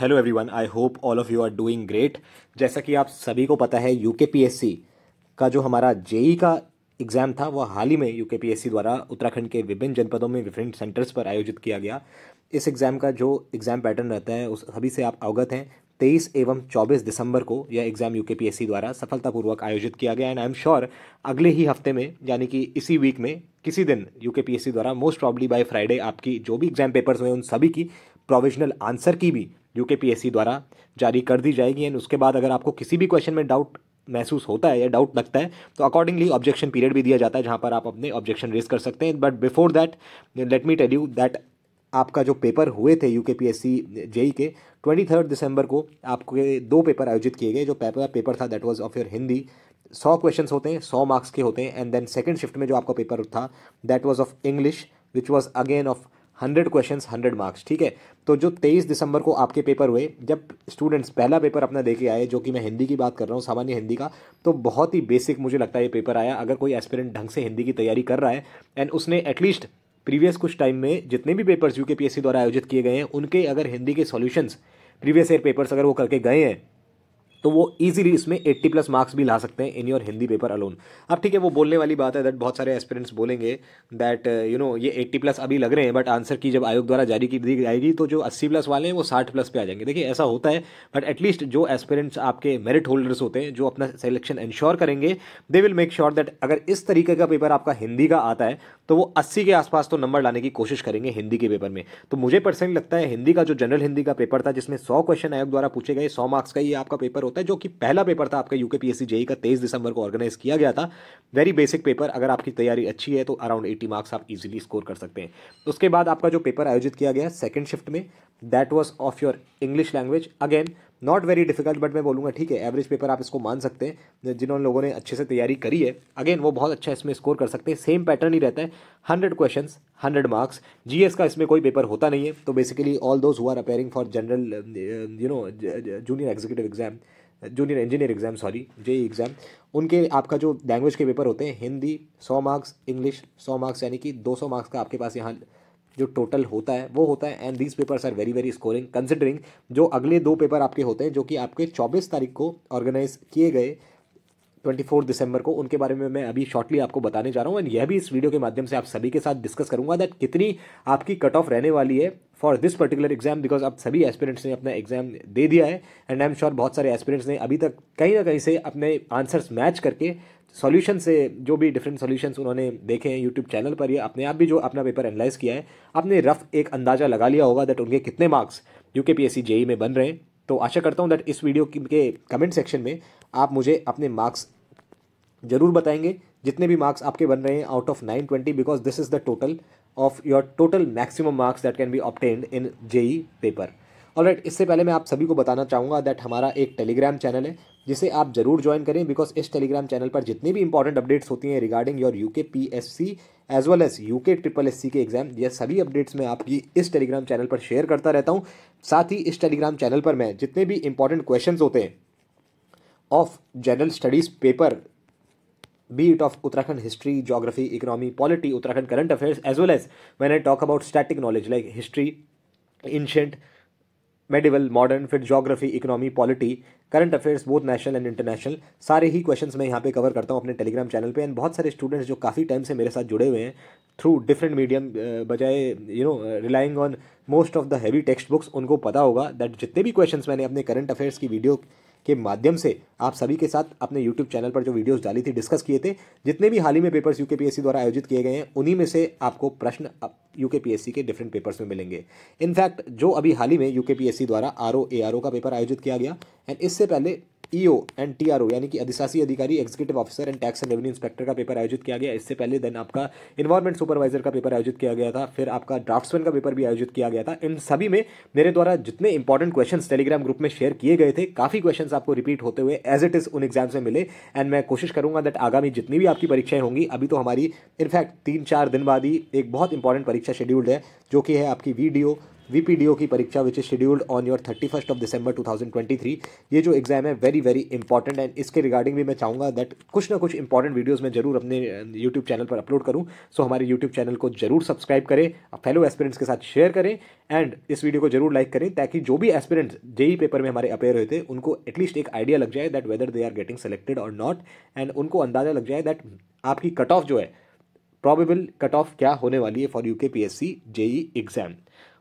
hello everyone I hope all of you are doing great जैसा कि आप सभी को पता है यूके का जो हमारा जेई e का एग्ज़ाम था वह हाल ही में यूके द्वारा उत्तराखंड के विभिन्न जनपदों में विभिन्न सेंटर्स पर आयोजित किया गया इस एग्ज़ाम का जो एग्ज़ाम पैटर्न रहता है उस सभी से आप अवगत हैं तेईस एवं चौबीस दिसंबर को यह एग्ज़ाम यू द्वारा सफलतापूर्वक आयोजित किया गया एंड आई एम श्योर अगले ही हफ्ते में यानी कि इसी वीक में किसी दिन यू द्वारा मोस्ट प्रॉब्ली बाय फ्राइडे आपकी जो भी एग्ज़ाम पेपर्स हुए उन सभी की प्रोविजनल आंसर की भी यू के द्वारा जारी कर दी जाएगी एंड उसके बाद अगर आपको किसी भी क्वेश्चन में डाउट महसूस होता है या डाउट लगता है तो अकॉर्डिंगली ऑब्जेक्शन पीरियड भी दिया जाता है जहाँ पर आप अपने ऑब्जेक्शन रेज कर सकते हैं but before that let me tell you that आपका जो पेपर हुए थे U e K P S C JE के ट्वेंटी थर्ड दिसंबर को आपके दो पेपर आयोजित किए गए जो पेपर पेपर था that was of your Hindi सौ क्वेश्चंस होते हैं सौ मार्क्स के होते हैं एंड देन सेकंड शिफ्ट में जो आपका पेपर था that was of English which was again of hundred question hundred marks ठीक है तो जो तेईस दिसंबर को आपके पेपर हुए जब स्टूडेंट्स पहला पेपर अपना देके आए जो कि मैं हिंदी की बात कर रहा हूँ सामान्य हिंदी का तो बहुत ही बेसिक मुझे लगता है ये पेपर आया अगर कोई एस्पिरेंट ढंग से हिंदी की तैयारी कर रहा है एंड उसने एटलीस्ट प्रीवियस कुछ टाइम में जितने भी पेपर्स यूके द्वारा आयोजित किए गए हैं उनके अगर हिंदी के सॉल्यूशंस प्रीवियस ईयर पेपर्स अगर वो करके गए हैं तो वो इजीली इसमें 80 प्लस मार्क्स भी ला सकते हैं in your Hindi paper alone अब ठीक है वो बोलने वाली बात है दैट बहुत सारे एस्पिरेंट्स बोलेंगे दैट यू नो ये 80 प्लस अभी लग रहे हैं बट आंसर की जब आयोग द्वारा जारी की दी जाएगी तो जो 80 प्लस वाले हैं वो 60 प्लस पे आ जाएंगे देखिए ऐसा होता है बट एटलीस्ट जो एस्पिरेंट्स आपके मेरिट होल्डर्स होते हैं जो अपना सेलेक्शन इन्श्योर करेंगे they will make sure that अगर इस तरीके का पेपर आपका हिंदी का आता है तो वो 80 के आसपास तो नंबर लाने की कोशिश करेंगे हिंदी के पेपर में तो मुझे पर्सनली लगता है हिंदी का जो जनरल हिंदी का पेपर था जिसमें सौ क्वेश्चन आयोग द्वारा पूछे गए सौ मार्क्स का ये आपका पेपर होता है जो कि पहला पेपर था आपका यूके पी जेई का तेईस दिसंबर को ऑर्गेनाइज किया गया था वेरी बेसिक पेपर अगर आपकी तैयारी अच्छी है तो अराउंड एटी मार्क्स आप इजिली स्कोर कर सकते हैं उसके बाद आपका जो पेपर आयोजित किया गया सेकेंड शिफ्ट में that was of your English language again not very difficult but मैं बोलूँगा ठीक है एवरेज पेपर आप इसको मान सकते हैं जिन्होंने लोगों ने अच्छे से तैयारी करी है अगेन वो बहुत अच्छा इसमें स्कोर कर सकते हैं सेम पैटर्न ही रहता है हंड्रेड क्वेश्चन हंड्रेड मार्क्स जी का इसमें कोई पेपर होता नहीं है तो basically all those who are appearing for general you know junior executive exam junior engineer exam sorry J exam उनके आपका जो लैंग्वेज के पेपर होते हैं हिंदी सौ मार्क्स इंग्लिश सौ मार्क्स यानी कि दो सौ मार्क्स का आपके पास यहाँ जो टोटल होता है वो होता है and these papers are very very scoring considering जो अगले दो पेपर आपके होते हैं जो कि आपके चौबीस तारीख को ऑर्गेनाइज किए गए ट्वेंटी फोर दिसंबर को उनके बारे में मैं अभी शॉर्टली आपको बताने जा रहा हूँ एंड यह भी इस वीडियो के माध्यम से आप सभी के साथ डिस्कस करूँगा दैट कितनी आपकी कट ऑफ रहने वाली है for this particular exam because अब सभी एस्पिरेंट्स ने अपना एग्जाम दे दिया है एंड आई एम श्योर बहुत सारे एस्पिरेंट्स ने अभी तक कहीं ना कहीं से अपने आंसर्स मैच करके सॉल्यूशन से जो भी डिफरेंट सॉल्यूशंस उन्होंने देखे हैं यूट्यूब चैनल पर या अपने आप भी जो अपना पेपर एनालाइज किया है आपने रफ एक अंदाज़ा लगा लिया होगा दैट उनके कितने marks U K P S C JE में बन रहे हैं तो आशा करता हूँ दैट इस वीडियो के कमेंट सेक्शन में आप मुझे अपने मार्क्स ज़रूर बताएंगे जितने भी मार्क्स आपके बन रहे हैं out of nine twenty because this is the total of your total maximum marks that can be obtained in JE paper और राइट इससे पहले मैं आप सभी को बताना चाहूँगा दैट हमारा एक टेलीग्राम चैनल है जिसे आप जरूर ज्वाइन करें बिकॉज इस टेलीग्राम चैनल पर जितनी भी इंपॉर्टेंट अपडेट्स होती हैं regarding your U K P S C as well as U K triple S C के एग्जाम यह सभी अपडेट्स मैं आपकी इस टेलीग्राम चैनल पर शेयर करता रहता हूँ साथ ही इस टेलीग्राम चैनल पर मैं जितने भी इंपॉर्टेंट क्वेश्चन होते हैं of general studies paper be it of Uttarakhand history geography economy polity Uttarakhand current affairs as well as man I talk about static knowledge like history ancient medieval modern फिर geography economy polity current affairs both national and international सारे ही question मैं यहाँ पे cover करता हूँ अपने Telegram channel पे एंड बहुत सारे स्टूडेंट्स जो काफ़ी टाइम से मेरे साथ जुड़े हुए हैं थ्रू डिफरेंट मीडियम बजाय you know relying on most of the heavy textbooks उनको पता होगा दैट जितने भी क्वेश्चन मैंने अपने करंट अफेयर्स की वीडियो के माध्यम से आप सभी के साथ अपने यूट्यूब चैनल पर जो वीडियोस डाली थी डिस्कस किए थे जितने भी हाल ही में पेपर्स यू द्वारा आयोजित किए गए हैं उन्हीं में से आपको प्रश्न यू के डिफरेंट पेपर्स में मिलेंगे इनफैक्ट जो अभी हाल ही में यू द्वारा आर ओ का पेपर आयोजित किया गया एंड इससे पहले ईओ एंड टीआरओ यानी कि अधिशासी अधिकारी executive officer and tax and revenue inspector का पेपर आयोजित किया गया इससे पहले देन आपका इन्वायरमेंट सुपरवाइजर का पेपर आयोजित किया गया था फिर आपका ड्राफ्ट्समैन का पेपर भी आयोजित किया गया था इन सभी में मेरे द्वारा जितने इंपॉर्टेंट क्वेश्चन टेलीग्राम ग्रुप में शेयर किए गए थे काफ़ी क्वेश्चन आपको रिपीट होते हुए एज इट इज़ उन एग्जाम्स में मिले एंड मैं कोशिश करूंगा दैट आगामी जितनी भी आपकी परीक्षाएं होंगी अभी तो हमारी इनफैक्ट तीन चार दिन बाद ही एक बहुत इंपॉर्टेंट परीक्षा शेड्यूल्ड है जो कि है आपकी वीडियो वीपीडीओ की परीक्षा which is scheduled on your thirty first of December 2023 ये जो एग्ज़ाम है वेरी वेरी इंपॉर्टेंट एंड इसके रिगार्डिंग भी मैं चाहूँगा दैट कुछ ना कुछ इंपॉर्टेंट वीडियोस मैं जरूर अपने यूट्यूब चैनल पर अपलोड करूँ सो so, हमारे यूट्यूब चैनल को जरूर सब्सक्राइब करें फेलो एस्पिरेंट्स के साथ शेयर करें एंड इस वीडियो को जरूर लाइक करें ताकि जो भी एस्पिरेंट्स जेई पेपर में हमारे अपेयर हुए थे उनको एटलीस्ट एक आइडिया लग जाए that whether they are getting selected और नॉट एंड उनको अंदाजा लग जाए दैट आपकी कट ऑफ जो है प्रॉबेबल कट ऑफ क्या होने वाली है for U K P S C JE exam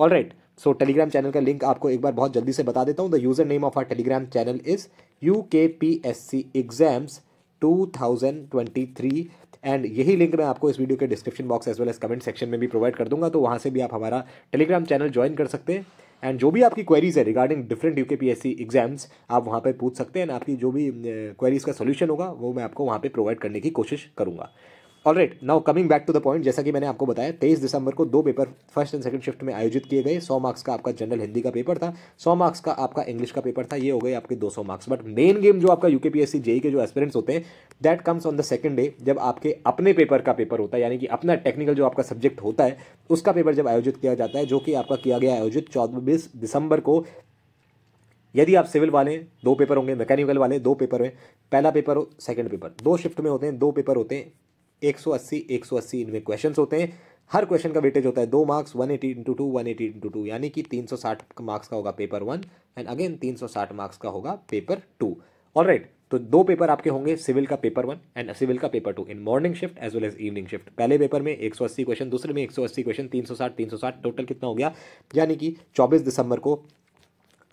all right so telegram channel का लिंक आपको एक बार बहुत जल्दी से बता देता हूँ the user name of our telegram channel is U K P S C exams two thousand twenty three and यही लिंक मैं आपको इस वीडियो के description box as well as comment section में भी प्रोवाइड कर दूंगा तो वहाँ से भी आप हमारा टेलीग्राम चैनल ज्वाइन कर सकते हैं एंड जो भी आपकी क्वेरीज है regarding different U K P S C exams आप वहाँ पर पूछ सकते हैं एंड आपकी जो भी क्वेरीज का सोल्यूशन होगा वो मैं आपको वहाँ पर प्रोवाइड करने की कोशिश करूँगा all right now coming back to the point जैसा कि मैंने आपको बताया तेईस दिसंबर को दो paper first and second shift में आयोजित किए गए सौ मार्क्स का आपका जनरल हिंदी का पेपर था सौ मार्क्स का आपका इंग्लिश का पेपर था ये हो गए आपके दो सौ मार्क्स बट मेन गेम जो आपका यूके पी जेई के जो एस्पिरेंट्स होते हैं that comes on the second day जब आपके अपने पेपर का पेपर होता है यानी कि अपना टेक्निकल जो आपका सब्जेक्ट होता है उसका पेपर जब आयोजित किया जाता है जो कि आपका किया गया आयोजित चौबीस दिसंबर को यदि आप सिविल वाले दो पेपर होंगे मैकेनिकल वाले दो पेपर हैं पहला पेपर हो सेकंड पेपर दो शिफ्ट में होते हैं दो पेपर होते हैं 180 180 इनमें क्वेश्चंस होते हैं हर क्वेश्चन का वेटेज होता है दो marks one eighty into two one eighty into two यानी कि तीन सौ साठ मार्क्स का होगा पेपर वन एंड अगेन तीन सौ साठ मार्क्स का होगा पेपर टू ऑल राइट तो दो पेपर आपके होंगे सिविल का पेपर वन एंड सिविल का paper two in morning shift as well as evening shift पहले पेपर में 180 क्वेश्चन दूसरे में 180 क्वेश्चन 360 360 टोटल कितना हो गया यानी कि 24 दिसंबर को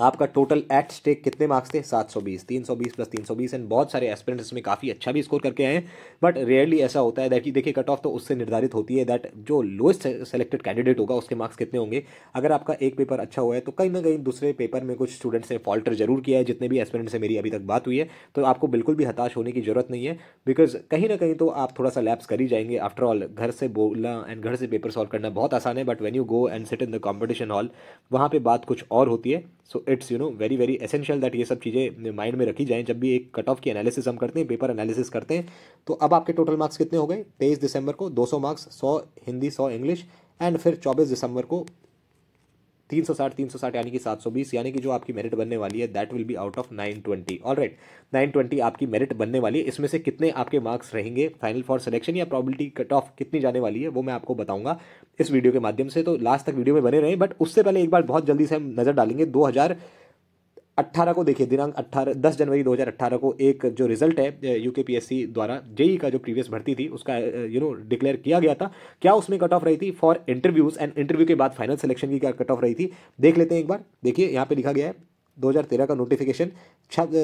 आपका टोटल एट स्टेक कितने मार्क्स थे 720 320 प्लस 320 एंड बहुत सारे एस्पिरेंट्स इसमें काफ़ी अच्छा भी स्कोर करके आए हैं बट रेयरली ऐसा होता है दैट कि देखिए कट ऑफ तो उससे निर्धारित होती है दैट जो लोएस्ट सेलेक्टेड कैंडिडेट होगा उसके मार्क्स कितने होंगे अगर आपका एक पेपर अच्छा हुआ है तो कहीं ना कहीं दूसरे पेपर में कुछ स्टूडेंट्स ने फॉल्टर जरूर किया है जितने भी एस्पिरेंट्स से मेरी अभी तक बात हुई है तो आपको बिल्कुल भी हताश होने की जरूरत नहीं है बिकॉज कहीं ना कहीं तो आप थोड़ा सा लैब्स कर ही जाएंगे आफ्टर ऑल घर से बोलना एंड घर से पेपर सॉल्व करना बहुत आसान है but when you go and sit in the competition hall वहाँ पर बात कुछ और होती है so it's you know very very essential that ये सब चीज़ें माइंड में रखी जाएँ जब भी एक कट ऑफ की एनालिसिस हम करते हैं पेपर एनालिसिस करते हैं तो अब आपके टोटल मार्क्स कितने हो गए तेईस दिसंबर को दो मार्क्स सौ हिंदी सौ इंग्लिश एंड फिर चौबीस दिसंबर को तीन सौ साठ तीन सौ साठ यानी कि सात सौ बीस यानी कि जो आपकी मेरिट बनने वाली है that will be out of nine twenty all right nine twenty आपकी मेरिट बनने वाली है इसमें से कितने आपके मार्क्स रहेंगे फाइनल फॉर सिलेक्शन या प्रॉबिलिटी कट ऑफ कितनी जाने वाली है वो मैं आपको बताऊंगा इस वीडियो के माध्यम से तो लास्ट तक वीडियो में बने रहें बट उससे पहले एक बार बहुत जल्दी से हम नज़र डालेंगे दो हज़ार 18 को देखिए दिनांक 18 10 जनवरी 2018 को एक जो रिजल्ट है यूकेपीएससी द्वारा जेई का जो प्रीवियस भर्ती थी उसका यू नो डिक्लेयर किया गया था क्या उसमें कट ऑफ रही थी फॉर इंटरव्यूज एंड इंटरव्यू के बाद फाइनल सिलेक्शन की क्या कट ऑफ रही थी देख लेते हैं एक बार देखिए यहाँ पे लिखा गया है 2013 का नोटिफिकेशन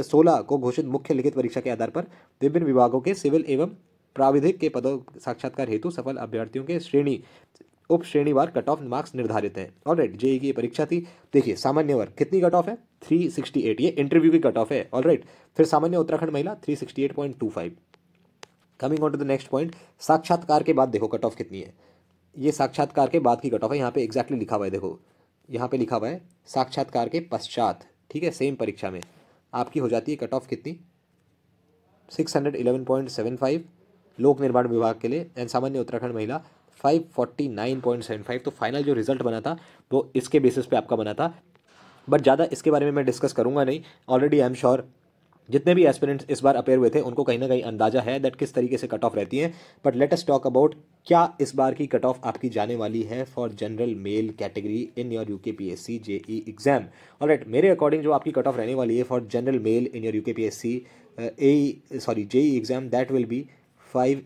सोलह को घोषित मुख्य लिखित परीक्षा के आधार पर विभिन्न विभागों के सिविल एवं प्राविधिक के पदों साक्षात्कार हेतु सफल अभ्यर्थियों के श्रेणी उप श्रेणीवार कट ऑफ मार्क्स निर्धारित हैं राइट जेई e की परीक्षा थी देखिए सामान्य वर्ग कितनी कट ऑफ है थ्री सिक्सटी एट ये इंटरव्यू की कट ऑफ है ऑल राइट फिर सामान्य उत्तराखंड महिला three sixty eight point two five coming on to the next point साक्षात्कार के बाद देखो कट ऑफ कितनी है ये साक्षात्कार के बाद की कट ऑफ है यहाँ पे एग्जैक्टली लिखा हुआ है देखो यहाँ पे लिखा हुआ है साक्षात्कार के पश्चात ठीक है सेम परीक्षा में आपकी हो जाती है कट ऑफ कितनी six hundred eleven point seven five लोक निर्माण विभाग के लिए एंड सामान्य उत्तराखंड महिला five forty nine point seven five तो फाइनल जो रिजल्ट बना था वो इसके बेसिस पे आपका बना था बट ज़्यादा इसके बारे में मैं डिस्कस करूँगा नहीं ऑलरेडी आई एम श्योर जितने भी एस्पिरेंट्स इस बार अपेयर हुए थे उनको कहीं ना कहीं अंदाजा है दैट किस तरीके से कट ऑफ रहती है but let us talk about क्या इस बार की कट ऑफ आपकी जाने वाली है for general male category in your U K P S C J E exam और राइट मेरे अकॉर्डिंग जो आपकी कट ऑफ रहने वाली है for general male in your U K P S C A sorry J E exam that will be five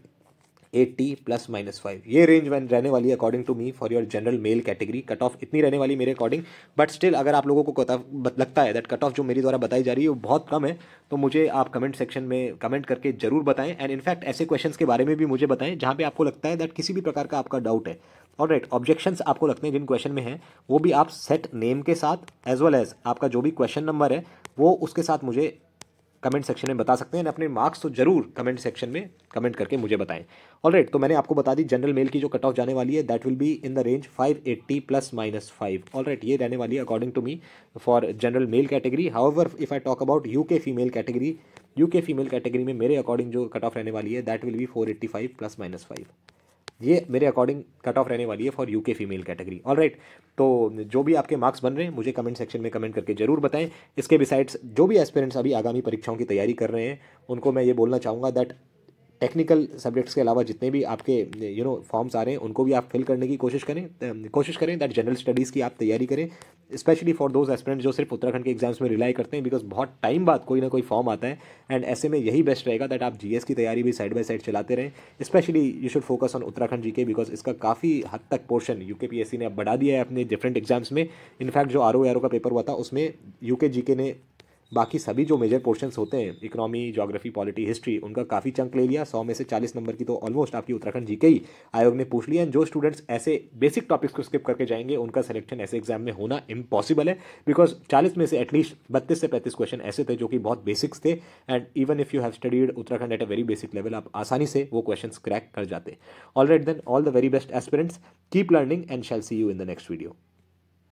eighty plus minus five ये range one रहने वाली according to me for your general male category cut off इतनी रहने वाली मेरे according but still अगर आप लोगों को लगता है दैट कट ऑफ जो मेरी द्वारा बताई जा रही है वो बहुत कम है तो मुझे आप कमेंट सेक्शन में कमेंट करके जरूर बताएं एंड इनफैक्ट ऐसे क्वेश्चन के बारे में भी मुझे बताएं जहाँ पे आपको लगता है दैट किसी भी प्रकार का आपका डाउट है और राइट ऑब्जेक्शन आपको लगते हैं जिन क्वेश्चन में है वो भी आप सेट नेम के साथ एज वेल एज आपका जो भी क्वेश्चन नंबर है वो उसके साथ मुझे कमेंट सेक्शन में बता सकते हैं अपने मार्क्स तो जरूर कमेंट सेक्शन में कमेंट करके मुझे बताएं ऑल right, तो मैंने आपको बता दी जनरल मेल की जो कट ऑफ जाने वाली है that will be in the range 580 plus minus five all right ये रहने वाली है according to me for general male category ever if I talk about U K female category U K female category में मेरे according जो cut off रहने वाली है that will be four plus minus five ये मेरे अकॉर्डिंग कट ऑफ रहने वाली है for UK female category all right तो जो भी आपके मार्क्स बन रहे हैं मुझे कमेंट सेक्शन में कमेंट करके जरूर बताएं इसके बिसाइड्स जो भी एस्पेरेंट्स अभी आगामी परीक्षाओं की तैयारी कर रहे हैं उनको मैं ये बोलना चाहूँगा दैट टेक्निकल सब्जेक्ट्स के अलावा जितने भी आपके यू नो फॉर्म्स आ रहे हैं उनको भी आप फिल करने की कोशिश करें कोशिश करें दैट जनरल स्टडीज़ की आप तैयारी करें स्पेशली फॉर दोज एस्पिरेंट्स जो सिर्फ उत्तराखंड के एग्जाम्स में रिलाई करते हैं बिकॉज बहुत टाइम बाद कोई ना कोई फॉर्म आता है एंड ऐसे में यही बेस्ट रहेगा दैट आप जी की तैयारी भी साइड बाई साइड चलाते रहें specially you should focus on Uttarakhand G K because इसका काफ़ी हद तक पोर्शन यू ने अब बढ़ा दिया है अपने डिफरेंट एग्जाम्स में इनफैक्ट जो आर ओ का पेपर हुआ था उसमें यू के ने बाकी सभी जो मेजर पोर्शंस होते हैं इकोनॉमी जोग्राफी पॉलिटी हिस्ट्री उनका काफ़ी चंक ले लिया सौ में से चालीस नंबर की तो ऑलमोस्ट आपकी उत्तराखंड जी के ही आयोग ने पूछ लिया जो स्टूडेंट्स ऐसे बेसिक टॉपिक्स को स्किप करके जाएंगे उनका सिलेक्शन ऐसे एग्जाम में होना इम्पॉसिबल है बिकॉज चालीस में से एटलीस्ट बत्तीस से पैंतीस क्वेश्चन ऐसे थे जो कि बहुत बेसिक्स थे and even if you have studied Uttarakhand at a very basic level आप आसानी से वो क्वेश्चन क्रैक कर जाते all right then all the very best aspirants keep learning and shall see you in the next video